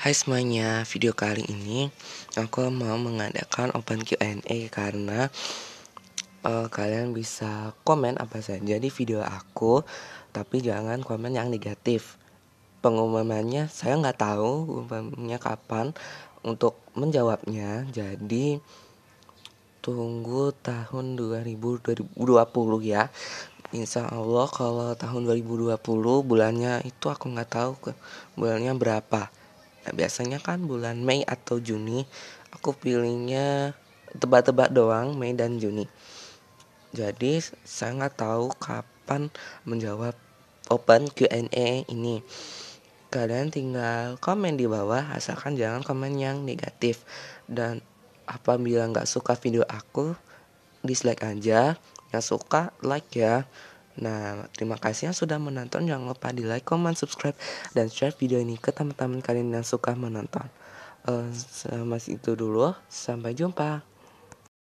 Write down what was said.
Hai semuanya, video kali ini aku mau mengadakan open Q&A karena uh, kalian bisa komen apa saja di video aku, tapi jangan komen yang negatif. Pengumumannya saya nggak tahu umumnya kapan untuk menjawabnya, jadi tunggu tahun 2020 ya. Insya Allah kalau tahun 2020 bulannya itu aku nggak tahu bulannya berapa Nah, biasanya kan bulan Mei atau Juni aku pilihnya tebak-tebak doang Mei dan Juni. Jadi saya nggak tahu kapan menjawab open Q&A ini. Kalian tinggal komen di bawah asalkan jangan komen yang negatif dan apabila nggak suka video aku dislike aja yang suka like ya Nah, terima kasih yang sudah menonton. Jangan lupa di like, comment, subscribe, dan share video ini ke teman-teman kalian yang suka menonton. Uh, eh, mas itu dulu. Sampai jumpa.